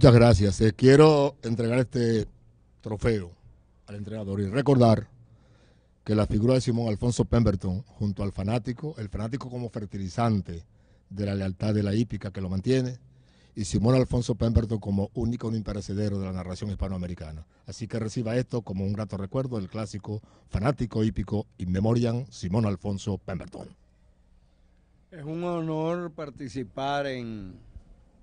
Muchas gracias. Eh, quiero entregar este trofeo al entrenador y recordar que la figura de Simón Alfonso Pemberton junto al fanático, el fanático como fertilizante de la lealtad de la hípica que lo mantiene, y Simón Alfonso Pemberton como único un imperecedero de la narración hispanoamericana. Así que reciba esto como un grato recuerdo del clásico fanático hípico in memoriam Simón Alfonso Pemberton. Es un honor participar en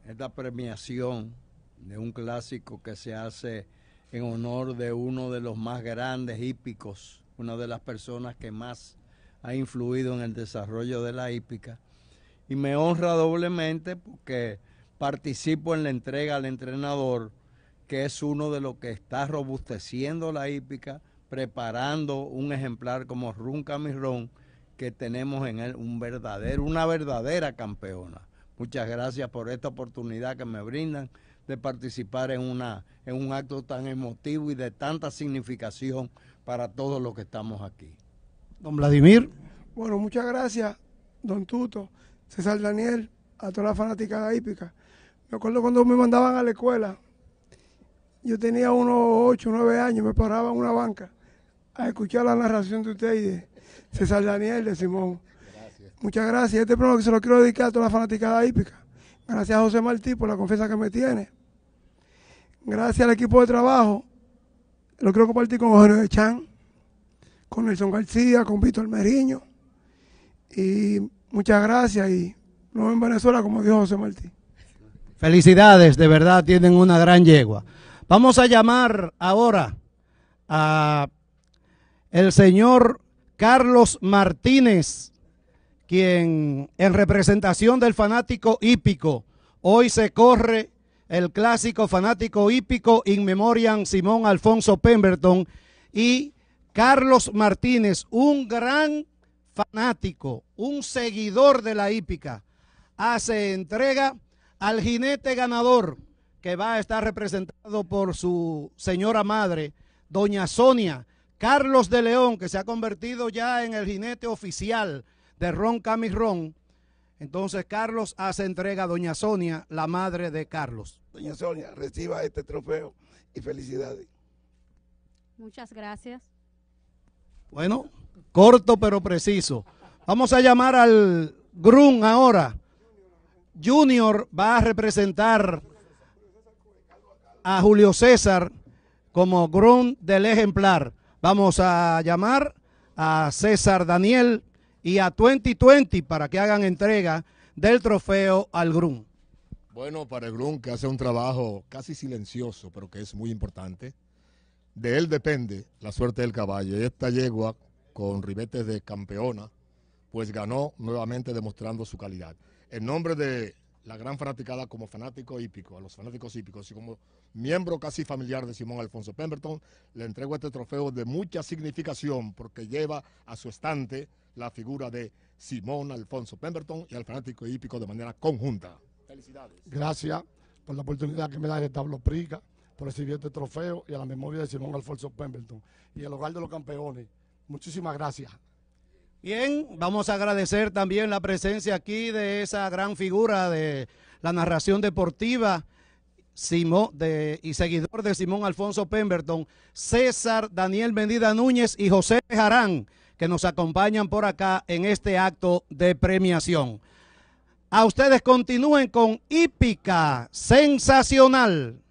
esta premiación de un clásico que se hace en honor de uno de los más grandes hípicos, una de las personas que más ha influido en el desarrollo de la hípica. Y me honra doblemente porque participo en la entrega al entrenador, que es uno de los que está robusteciendo la hípica, preparando un ejemplar como Run Camirón, que tenemos en él un verdadero, una verdadera campeona. Muchas gracias por esta oportunidad que me brindan de participar en, una, en un acto tan emotivo y de tanta significación para todos los que estamos aquí. Don Vladimir. Bueno, muchas gracias, don Tuto, César Daniel, a toda la fanática hípica. Me acuerdo cuando me mandaban a la escuela, yo tenía unos 8, 9 años, me paraba en una banca a escuchar la narración de ustedes, de César Daniel, de Simón. Muchas gracias. Este programa que se lo quiero dedicar a toda la fanática hípica. Gracias a José Martí por la confianza que me tiene gracias al equipo de trabajo, lo creo que compartir con Jorge de Chan, con Nelson García, con Víctor Meriño. Y muchas gracias y nos vemos en Venezuela, como dijo José Martí. Felicidades, de verdad tienen una gran yegua. Vamos a llamar ahora a el señor Carlos Martínez, quien en representación del fanático hípico hoy se corre el clásico fanático hípico in memoriam Simón Alfonso Pemberton y Carlos Martínez, un gran fanático, un seguidor de la hípica, hace entrega al jinete ganador que va a estar representado por su señora madre, doña Sonia Carlos de León, que se ha convertido ya en el jinete oficial de Ron Camis Ron. Entonces Carlos hace entrega a doña Sonia, la madre de Carlos. Doña Sonia, reciba este trofeo y felicidades. Muchas gracias. Bueno, corto pero preciso. Vamos a llamar al Grun ahora. Junior va a representar a Julio César como Grun del ejemplar. Vamos a llamar a César Daniel y a 2020 para que hagan entrega del trofeo al Grun. Bueno, para el Grun que hace un trabajo casi silencioso, pero que es muy importante. De él depende la suerte del caballo. Y Esta yegua con ribetes de campeona, pues ganó nuevamente demostrando su calidad. En nombre de la gran fanaticada como fanático hípico, a los fanáticos hípicos, y como miembro casi familiar de Simón Alfonso Pemberton, le entrego este trofeo de mucha significación porque lleva a su estante la figura de Simón Alfonso Pemberton y al fanático hípico de manera conjunta. Felicidades. Gracias por la oportunidad que me da el Tablo Prica, por recibir este trofeo y a la memoria de Simón Alfonso Pemberton y el hogar de los campeones. Muchísimas gracias. Bien, vamos a agradecer también la presencia aquí de esa gran figura de la narración deportiva y seguidor de Simón Alfonso Pemberton, César Daniel Mendida Núñez y José Jarán, que nos acompañan por acá en este acto de premiación. A ustedes continúen con Hípica Sensacional.